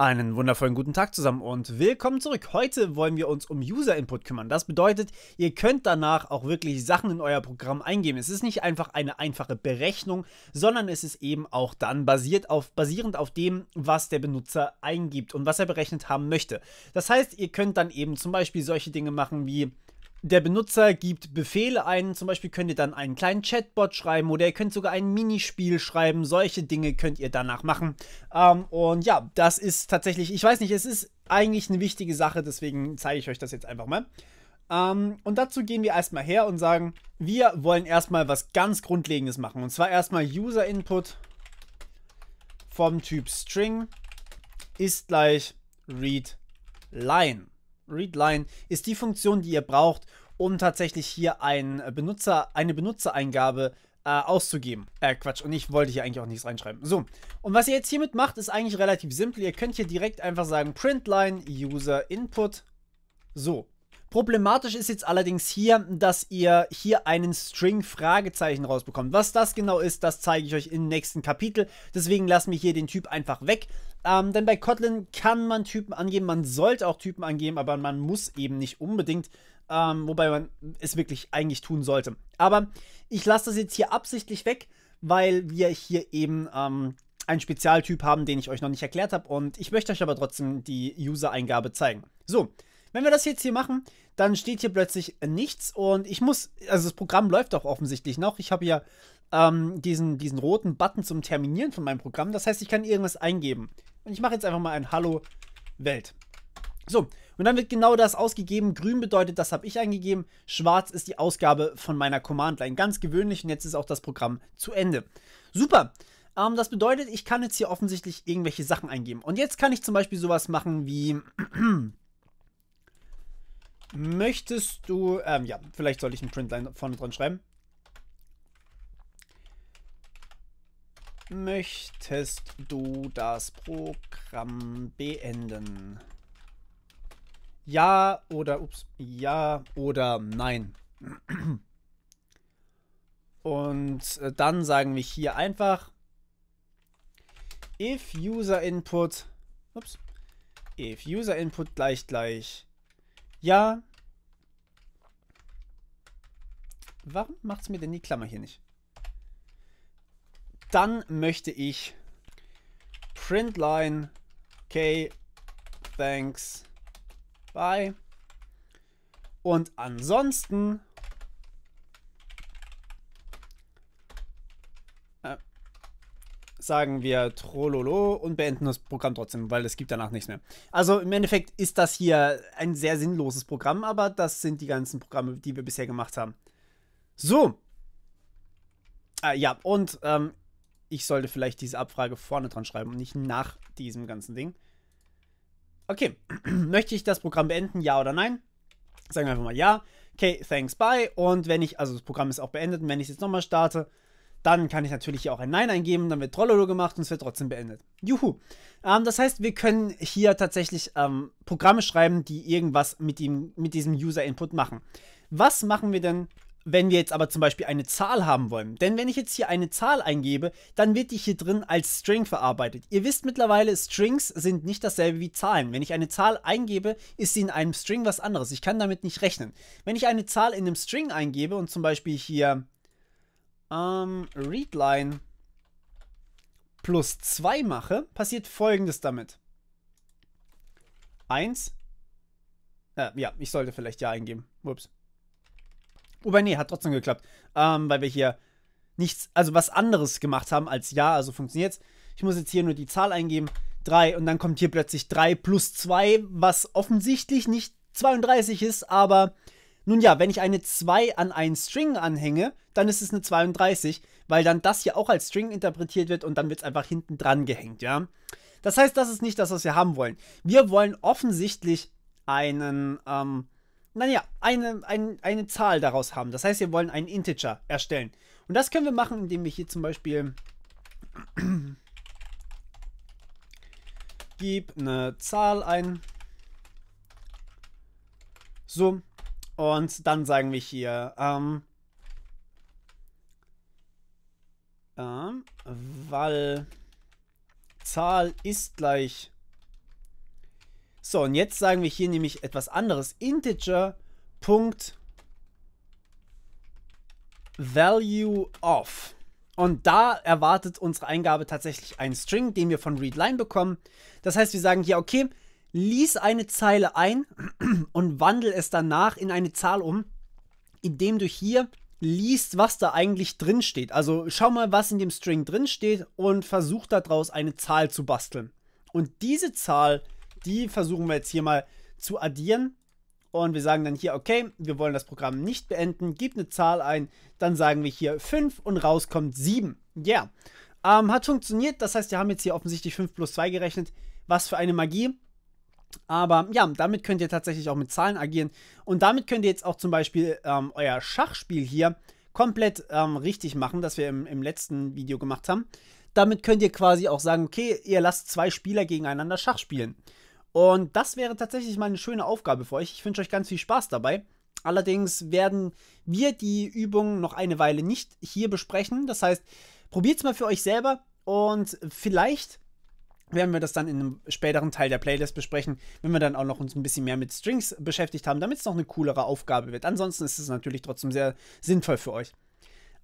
Einen wundervollen guten Tag zusammen und willkommen zurück. Heute wollen wir uns um User Input kümmern. Das bedeutet, ihr könnt danach auch wirklich Sachen in euer Programm eingeben. Es ist nicht einfach eine einfache Berechnung, sondern es ist eben auch dann basiert auf, basierend auf dem, was der Benutzer eingibt und was er berechnet haben möchte. Das heißt, ihr könnt dann eben zum Beispiel solche Dinge machen wie der Benutzer gibt Befehle ein, zum Beispiel könnt ihr dann einen kleinen Chatbot schreiben oder ihr könnt sogar ein Minispiel schreiben. Solche Dinge könnt ihr danach machen. Ähm, und ja, das ist tatsächlich, ich weiß nicht, es ist eigentlich eine wichtige Sache, deswegen zeige ich euch das jetzt einfach mal. Ähm, und dazu gehen wir erstmal her und sagen, wir wollen erstmal was ganz Grundlegendes machen. Und zwar erstmal User Input vom Typ String ist gleich Read Line. Readline ist die Funktion, die ihr braucht, um tatsächlich hier ein äh, Benutzer, eine Benutzereingabe äh, auszugeben. Äh, Quatsch. Und ich wollte hier eigentlich auch nichts reinschreiben. So. Und was ihr jetzt hiermit macht, ist eigentlich relativ simpel. Ihr könnt hier direkt einfach sagen, Printline User Input. So. Problematisch ist jetzt allerdings hier, dass ihr hier einen String Fragezeichen rausbekommt. Was das genau ist, das zeige ich euch im nächsten Kapitel. Deswegen lassen wir hier den Typ einfach weg. Ähm, denn bei Kotlin kann man Typen angeben, man sollte auch Typen angeben, aber man muss eben nicht unbedingt, ähm, wobei man es wirklich eigentlich tun sollte. Aber ich lasse das jetzt hier absichtlich weg, weil wir hier eben ähm, einen Spezialtyp haben, den ich euch noch nicht erklärt habe und ich möchte euch aber trotzdem die User-Eingabe zeigen. So, wenn wir das jetzt hier machen, dann steht hier plötzlich äh, nichts und ich muss, also das Programm läuft auch offensichtlich noch. Ich habe ja ähm, diesen, diesen roten Button zum Terminieren von meinem Programm. Das heißt, ich kann irgendwas eingeben. Und ich mache jetzt einfach mal ein Hallo Welt. So, und dann wird genau das ausgegeben. Grün bedeutet, das habe ich eingegeben. Schwarz ist die Ausgabe von meiner Command Line. Ganz gewöhnlich. Und jetzt ist auch das Programm zu Ende. Super. Ähm, das bedeutet, ich kann jetzt hier offensichtlich irgendwelche Sachen eingeben. Und jetzt kann ich zum Beispiel sowas machen wie Möchtest du, ähm, ja, vielleicht soll ich einen Printline vorne dran schreiben. Möchtest du das Programm beenden? Ja oder, ups, ja oder nein. Und äh, dann sagen wir hier einfach if User Input, ups, if User Input gleich gleich ja. Warum macht es mir denn die Klammer hier nicht? Dann möchte ich Printline K thanks bye. Und ansonsten sagen wir Trololo und beenden das Programm trotzdem, weil es gibt danach nichts mehr. Also im Endeffekt ist das hier ein sehr sinnloses Programm, aber das sind die ganzen Programme, die wir bisher gemacht haben. So. Ah, ja, und ähm, ich sollte vielleicht diese Abfrage vorne dran schreiben und nicht nach diesem ganzen Ding. Okay, möchte ich das Programm beenden, ja oder nein? Sagen wir einfach mal ja. Okay, thanks, bye. Und wenn ich, also das Programm ist auch beendet, und wenn ich es jetzt nochmal starte, dann kann ich natürlich hier auch ein Nein eingeben, dann wird Trollolo gemacht und es wird trotzdem beendet. Juhu. Ähm, das heißt, wir können hier tatsächlich ähm, Programme schreiben, die irgendwas mit, ihm, mit diesem User-Input machen. Was machen wir denn, wenn wir jetzt aber zum Beispiel eine Zahl haben wollen? Denn wenn ich jetzt hier eine Zahl eingebe, dann wird die hier drin als String verarbeitet. Ihr wisst mittlerweile, Strings sind nicht dasselbe wie Zahlen. Wenn ich eine Zahl eingebe, ist sie in einem String was anderes. Ich kann damit nicht rechnen. Wenn ich eine Zahl in einem String eingebe und zum Beispiel hier ähm, Readline plus 2 mache, passiert folgendes damit. 1. Äh, ja, ich sollte vielleicht Ja eingeben. Ups. Wobei, oh, nee, hat trotzdem geklappt. Ähm, weil wir hier nichts, also was anderes gemacht haben als Ja, also funktioniert's. Ich muss jetzt hier nur die Zahl eingeben. 3 und dann kommt hier plötzlich 3 plus 2, was offensichtlich nicht 32 ist, aber nun ja, wenn ich eine 2 an einen String anhänge, dann ist es eine 32, weil dann das hier auch als String interpretiert wird und dann wird es einfach hinten dran gehängt, ja. Das heißt, das ist nicht das, was wir haben wollen. Wir wollen offensichtlich einen, ähm, naja, eine, eine, eine Zahl daraus haben. Das heißt, wir wollen einen Integer erstellen. Und das können wir machen, indem wir hier zum Beispiel gib eine Zahl ein. So, und dann sagen wir hier, ähm, ähm, weil Zahl ist gleich. So, und jetzt sagen wir hier nämlich etwas anderes. Integer Punkt value of. Und da erwartet unsere Eingabe tatsächlich einen String, den wir von readline bekommen. Das heißt, wir sagen hier, okay, lies eine Zeile ein und wandel es danach in eine Zahl um, indem du hier liest, was da eigentlich drin steht. Also schau mal, was in dem String drin steht und versuch daraus eine Zahl zu basteln. Und diese Zahl, die versuchen wir jetzt hier mal zu addieren. Und wir sagen dann hier, okay, wir wollen das Programm nicht beenden, gib eine Zahl ein, dann sagen wir hier 5 und rauskommt 7. Ja, yeah. ähm, hat funktioniert, das heißt, wir haben jetzt hier offensichtlich 5 plus 2 gerechnet. Was für eine Magie. Aber ja, damit könnt ihr tatsächlich auch mit Zahlen agieren. Und damit könnt ihr jetzt auch zum Beispiel ähm, euer Schachspiel hier komplett ähm, richtig machen, das wir im, im letzten Video gemacht haben. Damit könnt ihr quasi auch sagen, okay, ihr lasst zwei Spieler gegeneinander Schach spielen. Und das wäre tatsächlich mal eine schöne Aufgabe für euch. Ich wünsche euch ganz viel Spaß dabei. Allerdings werden wir die Übung noch eine Weile nicht hier besprechen. Das heißt, probiert es mal für euch selber und vielleicht werden wir das dann in einem späteren Teil der Playlist besprechen, wenn wir dann auch noch uns ein bisschen mehr mit Strings beschäftigt haben, damit es noch eine coolere Aufgabe wird. Ansonsten ist es natürlich trotzdem sehr sinnvoll für euch.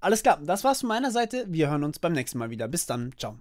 Alles klar, das war's von meiner Seite. Wir hören uns beim nächsten Mal wieder. Bis dann. Ciao.